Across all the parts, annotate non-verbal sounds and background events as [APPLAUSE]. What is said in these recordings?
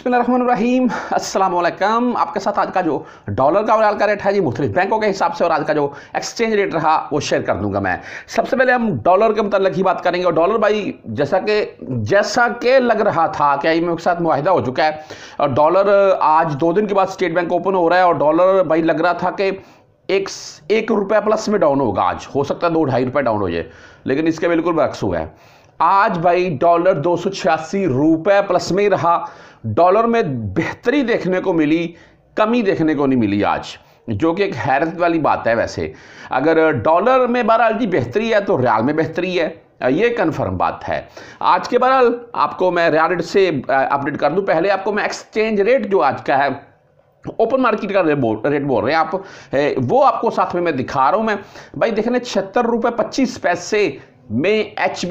अस्सलाम वालेकुम आपके साथ आज का जो डॉलर का और आज का रेट है जी मुख्तलिफ बैंकों के हिसाब से और आज का जो एक्सचेंज रेट रहा वो शेयर कर दूंगा मैं सबसे पहले हम डॉलर के मतलब ही बात करेंगे और डॉलर भाई जैसा कि जैसा के लग रहा था कि आई के साथ माहिदा हो चुका है और डॉलर आज दो दिन के बाद स्टेट बैंक ओपन हो रहा है और डॉलर भाई लग रहा था कि एक एक रुपया प्लस में डाउन होगा आज हो सकता है दो ढाई रुपये डाउन हो जाए लेकिन इसके बिल्कुल बक्स हुआ है आज भाई डॉलर दो रुपए प्लस में रहा डॉलर में बेहतरी देखने को मिली कमी देखने को नहीं मिली आज जो कि एक हैरत वाली बात है वैसे अगर डॉलर में बहरहाल जी बेहतरी है तो रियाल में बेहतरी है ये कन्फर्म बात है आज के बहरहाल आपको मैं रियाल रेट से अपडेट कर दूं पहले आपको मैं एक्सचेंज रेट जो आज का है ओपन मार्केट का रेट बोल रहे हैं आप वो आपको साथ में मैं दिखा रहा हूँ मैं भाई देखने छिहत्तर रुपये पच्चीस पैसे में एच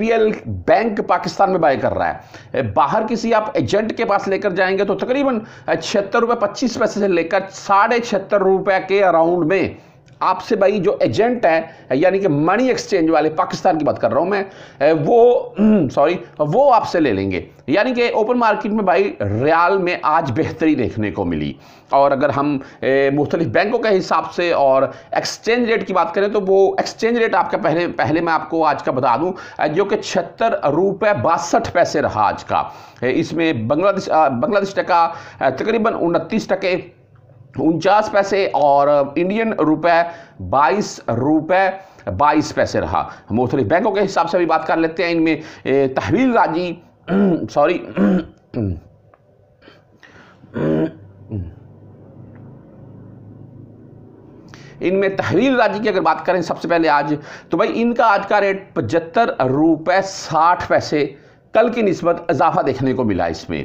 बैंक पाकिस्तान में बाय कर रहा है बाहर किसी आप एजेंट के पास लेकर जाएंगे तो तकरीबन छिहत्तर रुपये पच्चीस पैसे से लेकर साढ़े छिहत्तर रुपये के अराउंड में आपसे भाई जो एजेंट है यानी कि मनी एक्सचेंज वाले पाकिस्तान की बात कर रहा हूँ मैं वो सॉरी हम्म, वो आपसे ले लेंगे यानी कि ओपन मार्केट में भाई रियाल में आज बेहतरी देखने को मिली और अगर हम मुख्तलिफ बैंकों के हिसाब से और एक्सचेंज रेट की बात करें तो वो एक्सचेंज रेट आपका पहले पहले मैं आपको आज का बता दूं जो कि छिहत्तर रुपये बासठ पैसे रहा आज का इसमें बांग्लादेश बांग्लादेश टका तकरीबन उनतीस टके उनचास पैसे और इंडियन रुपए बाईस रुपए बाईस पैसे रहा मोस्टली बैंकों के हिसाब से भी बात कर लेते हैं इनमें तहवील राजी [CLEARS THROAT] सॉरी [CLEARS THROAT] इनमें तहवील राजी की अगर बात करें सबसे पहले आज तो भाई इनका आज का रेट पचहत्तर रुपए साठ पैसे कल की नस्बत इजाफा देखने को मिला इसमें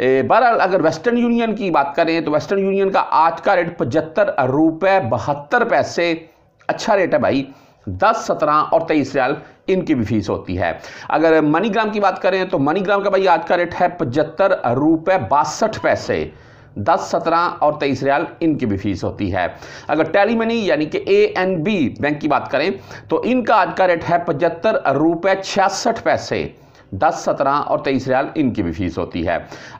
बहरहाल अगर वेस्टर्न यूनियन की बात करें तो वेस्टर्न यूनियन का आज का रेट पचहत्तर रुपये बहत्तर पैसे अच्छा रेट है भाई दस सत्रह और तेईस रियाल इनकी भी फीस होती है अगर मनीग्राम की बात करें तो मनीग्राम का भाई आज का रेट है पचहत्तर रुपये बासठ पैसे दस सत्रह और तेईस रियाल इनकी भी फीस होती है अगर टैली मनी यानी कि ए एन बी बैंक की बात करें तो इनका आज का रेट है पचहत्तर रुपये छियासठ पैसे दस सत्रह और तेईस रियाल इनकी भी फीस होती है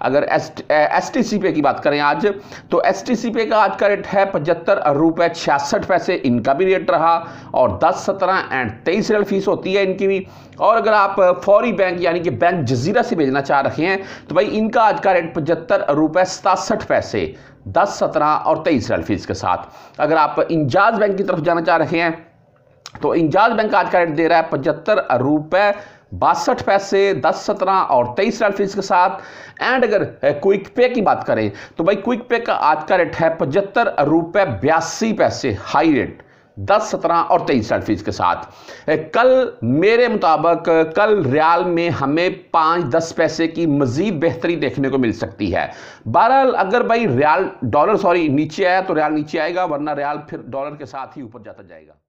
अगर एस टी सी पे की बात करें आज तो एस टी सी पे का आज का रेट है पचहत्तर रुपये छियासठ पैसे इनका भी रेट रहा और दस सत्रह एंड तेईस रियाल फीस होती है इनकी भी और अगर आप फौरी बैंक यानी कि बैंक जजीरा से भेजना चाह रहे हैं तो भाई इनका आज का रेट पचहत्तर रुपये सतासठ पैसे दस सत्रह और तेईस रियाल फीस के साथ अगर आप इंजाज बैंक की तरफ जाना चाह रहे हैं तो इंजाज बैंक आज का रेट दे रहा है पचहत्तर रुपये बासठ पैसे दस सत्रह और तेईस लाल फीस के साथ एंड अगर क्विक पे की बात करें तो भाई क्विक पे का आज का रेट है पचहत्तर रुपये बयासी पैसे हाई रेट दस सत्रह और तेईस साल फीस के साथ कल मेरे मुताबिक कल रियाल में हमें पाँच दस पैसे की मजीद बेहतरी देखने को मिल सकती है बहरहाल अगर भाई रियाल डॉलर सॉरी नीचे आया तो रियाल नीचे आएगा वरना रियाल फिर डॉलर के साथ ही ऊपर जाता जाएगा